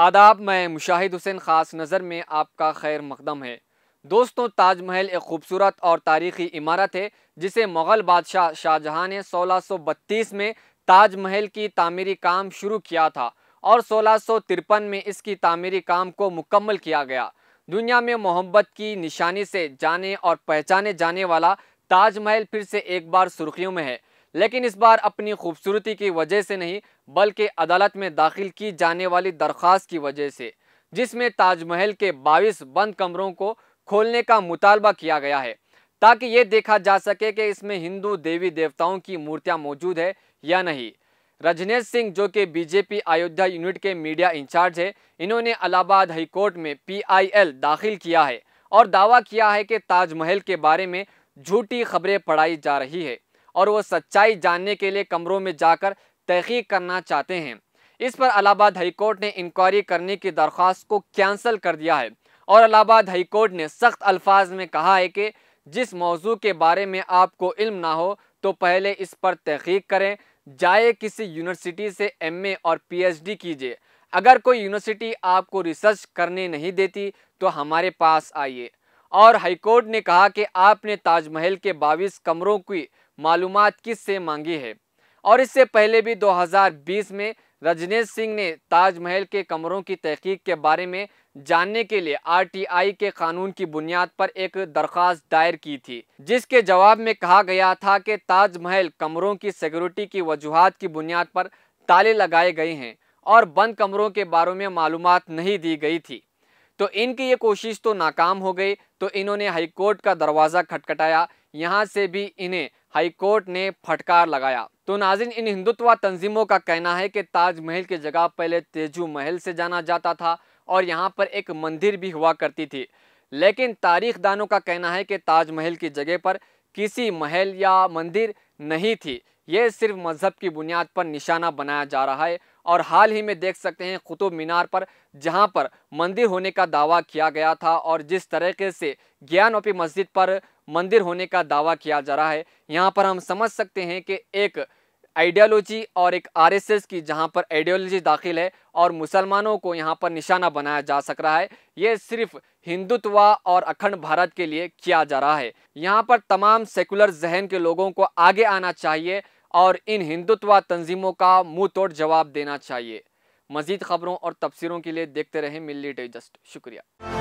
आदाब मैं मुशाहिद हुसैन ख़ास नज़र में आपका खैर मकदम है दोस्तों ताजमहल एक खूबसूरत और तारीखी इमारत है जिसे मुग़ल बादशाह शाहजहां ने 1632 में ताजमहल की तामीरी काम शुरू किया था और सोलह में इसकी तामीरी काम को मुकम्मल किया गया दुनिया में मोहब्बत की निशानी से जाने और पहचाने जाने वाला ताजमहल फिर से एक बार सुर्खियों में है लेकिन इस बार अपनी खूबसूरती की वजह से नहीं बल्कि अदालत में दाखिल की जाने वाली दरख्वास्त की वजह से जिसमें ताजमहल के बाईस बंद कमरों को खोलने का मुतालबा किया गया है ताकि ये देखा जा सके कि इसमें हिंदू देवी देवताओं की मूर्तियां मौजूद है या नहीं रजनेश सिंह जो कि बीजेपी अयोध्या यूनिट के मीडिया इंचार्ज है इन्होंने अलाहाबाद हाईकोर्ट में पी दाखिल किया है और दावा किया है कि ताजमहल के बारे में झूठी खबरें पढ़ाई जा रही है और वो सच्चाई जानने के लिए कमरों में जाकर तहकीक करना चाहते हैं इस पर हाई हाईकोर्ट ने इंक्वायरी करने की दरख्वास्त को कैंसिल कर दिया है और हाई हाईकोर्ट ने सख्त अल्फाज में कहा है कि जिस मौजू के बारे में आपको इल्म ना हो तो पहले इस पर तहकीक करें जाए किसी यूनिवर्सिटी से एमए और पीएचडी कीजिए अगर कोई यूनिवर्सिटी आपको रिसर्च करने नहीं देती तो हमारे पास आइए और हाईकोर्ट ने कहा कि आपने ताजमहल के बावीस कमरों की मालूम किससे मांगी है और इससे पहले भी 2020 में रजनेश सिंह ने ताजमहल के कमरों की तहकीक के बारे में जानने के लिए आरटीआई के कानून की बुनियाद पर एक दरख्वास्त दायर की थी जिसके जवाब में कहा गया था कि ताजमहल कमरों की सिक्योरिटी की वजूहत की बुनियाद पर ताले लगाए गए हैं और बंद कमरों के बारे में मालूम नहीं दी गई थी तो इनकी ये कोशिश तो नाकाम हो गई तो इन्होंने हाईकोर्ट का दरवाज़ा खटखटाया यहाँ से भी इन्हें हाईकोर्ट ने फटकार लगाया तो नाजिन इन हिंदुत्व तंजीमों का कहना है कि ताजमहल की जगह पहले तेजू महल से जाना जाता था और यहाँ पर एक मंदिर भी हुआ करती थी लेकिन तारीख दानों का कहना है कि ताजमहल की जगह पर किसी महल या मंदिर नहीं थी ये सिर्फ मज़हब की बुनियाद पर निशाना बनाया जा रहा है और हाल ही में देख सकते हैं कुतुब मीनार पर जहां पर मंदिर होने का दावा किया गया था और जिस तरीके से ज्ञानोपी मस्जिद पर मंदिर होने का दावा किया जा रहा है यहाँ पर हम समझ सकते हैं कि एक आइडियोलॉजी और एक आरएसएस की जहां पर आइडियोलॉजी दाखिल है और मुसलमानों को यहां पर निशाना बनाया जा सक रहा है ये सिर्फ हिंदुत्व और अखंड भारत के लिए किया जा रहा है यहाँ पर तमाम सेकुलर जहन के लोगों को आगे आना चाहिए और इन हिंदुत्व तंजीमों का मुंह तोड़ जवाब देना चाहिए मजीद खबरों और तबसरों के लिए देखते रहें मिल्ली डेजस्ट शुक्रिया